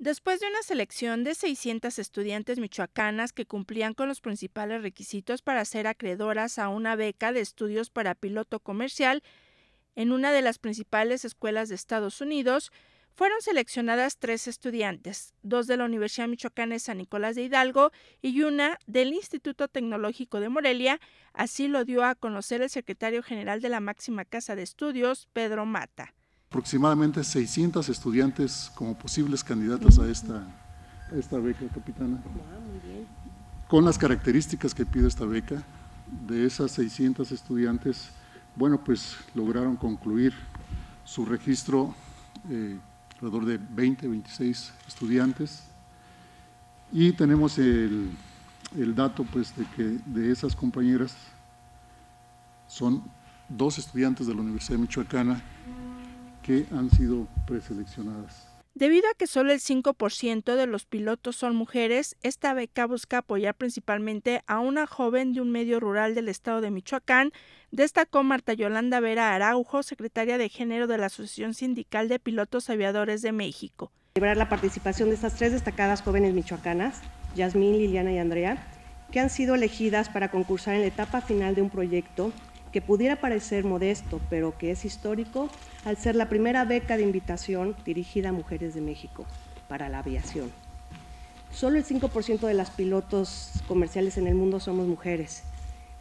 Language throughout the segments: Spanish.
Después de una selección de 600 estudiantes michoacanas que cumplían con los principales requisitos para ser acreedoras a una beca de estudios para piloto comercial en una de las principales escuelas de Estados Unidos, fueron seleccionadas tres estudiantes, dos de la Universidad Michoacana de San Nicolás de Hidalgo y una del Instituto Tecnológico de Morelia, así lo dio a conocer el secretario general de la máxima casa de estudios, Pedro Mata aproximadamente 600 estudiantes como posibles candidatas a esta, esta beca, capitana. Con las características que pide esta beca, de esas 600 estudiantes, bueno, pues lograron concluir su registro eh, alrededor de 20, 26 estudiantes. Y tenemos el, el dato pues de que de esas compañeras son dos estudiantes de la Universidad Michoacana que han sido preseleccionadas. Debido a que solo el 5% de los pilotos son mujeres, esta beca busca apoyar principalmente a una joven de un medio rural del estado de Michoacán, destacó Marta Yolanda Vera Araujo, secretaria de género de la Asociación Sindical de Pilotos Aviadores de México. Celebrar la participación de estas tres destacadas jóvenes michoacanas, Yasmín, Liliana y Andrea, que han sido elegidas para concursar en la etapa final de un proyecto que pudiera parecer modesto, pero que es histórico al ser la primera beca de invitación dirigida a mujeres de México para la aviación. Solo el 5% de las pilotos comerciales en el mundo somos mujeres,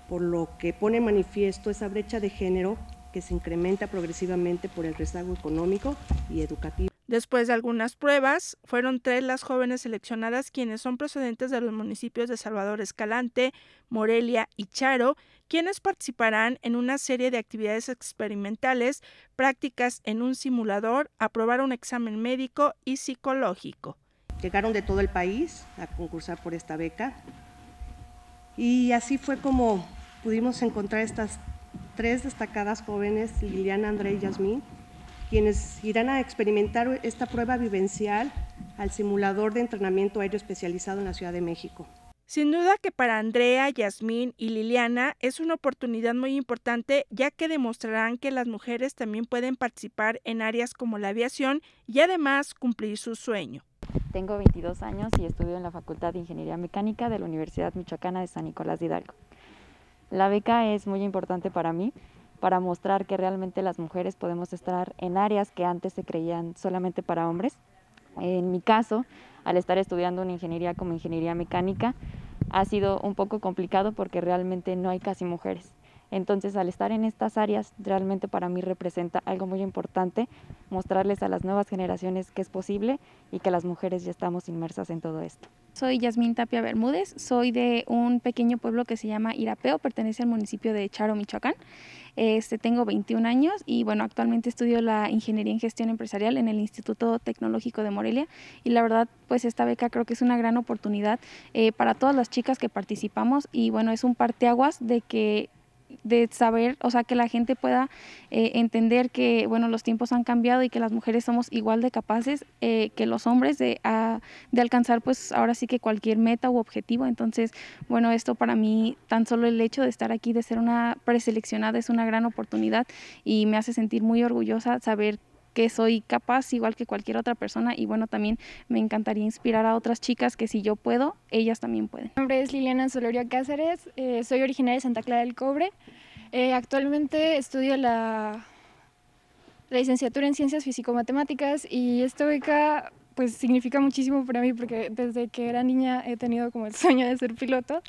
por lo que pone manifiesto esa brecha de género que se incrementa progresivamente por el rezago económico y educativo. Después de algunas pruebas, fueron tres las jóvenes seleccionadas quienes son procedentes de los municipios de Salvador Escalante, Morelia y Charo, quienes participarán en una serie de actividades experimentales, prácticas en un simulador, aprobar un examen médico y psicológico. Llegaron de todo el país a concursar por esta beca y así fue como pudimos encontrar estas tres destacadas jóvenes, Liliana, André y Yasmín, quienes irán a experimentar esta prueba vivencial al simulador de entrenamiento aéreo especializado en la Ciudad de México. Sin duda que para Andrea, Yasmín y Liliana es una oportunidad muy importante ya que demostrarán que las mujeres también pueden participar en áreas como la aviación y además cumplir su sueño. Tengo 22 años y estudio en la Facultad de Ingeniería Mecánica de la Universidad Michoacana de San Nicolás de Hidalgo. La beca es muy importante para mí para mostrar que realmente las mujeres podemos estar en áreas que antes se creían solamente para hombres. En mi caso, al estar estudiando una ingeniería como ingeniería mecánica, ha sido un poco complicado porque realmente no hay casi mujeres. Entonces, al estar en estas áreas, realmente para mí representa algo muy importante, mostrarles a las nuevas generaciones que es posible y que las mujeres ya estamos inmersas en todo esto. Soy Yasmín Tapia Bermúdez, soy de un pequeño pueblo que se llama Irapeo, pertenece al municipio de Charo, Michoacán. Este, tengo 21 años y bueno, actualmente estudio la ingeniería en gestión empresarial en el Instituto Tecnológico de Morelia y la verdad pues esta beca creo que es una gran oportunidad eh, para todas las chicas que participamos y bueno, es un parteaguas de que de saber, o sea, que la gente pueda eh, entender que, bueno, los tiempos han cambiado y que las mujeres somos igual de capaces eh, que los hombres de, de, alcanzar, pues, ahora sí que cualquier meta u objetivo. Entonces, bueno, esto para mí, tan solo el hecho de estar aquí, de ser una preseleccionada, es una gran oportunidad y me hace sentir muy orgullosa saber que soy capaz igual que cualquier otra persona y bueno, también me encantaría inspirar a otras chicas que si yo puedo, ellas también pueden. Mi nombre es Liliana Solorio Cáceres, eh, soy originaria de Santa Clara del Cobre. Eh, actualmente estudio la, la licenciatura en Ciencias Físico-Matemáticas y esta beca pues significa muchísimo para mí porque desde que era niña he tenido como el sueño de ser piloto,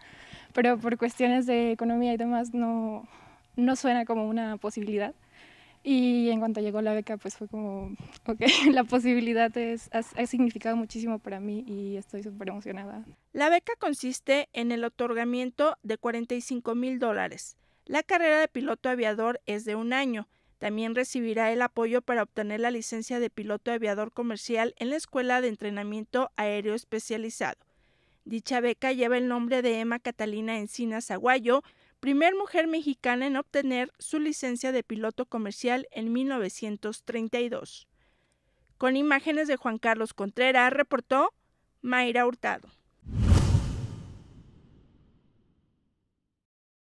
pero por cuestiones de economía y demás no, no suena como una posibilidad. Y en cuanto llegó la beca, pues fue como, ok, la posibilidad es, ha, significado muchísimo para mí y estoy súper emocionada. La beca consiste en el otorgamiento de 45 mil dólares. La carrera de piloto aviador es de un año. También recibirá el apoyo para obtener la licencia de piloto aviador comercial en la Escuela de Entrenamiento Aéreo Especializado. Dicha beca lleva el nombre de Emma Catalina Encina Zaguayo primer mujer mexicana en obtener su licencia de piloto comercial en 1932. Con imágenes de Juan Carlos Contreras, reportó Mayra Hurtado.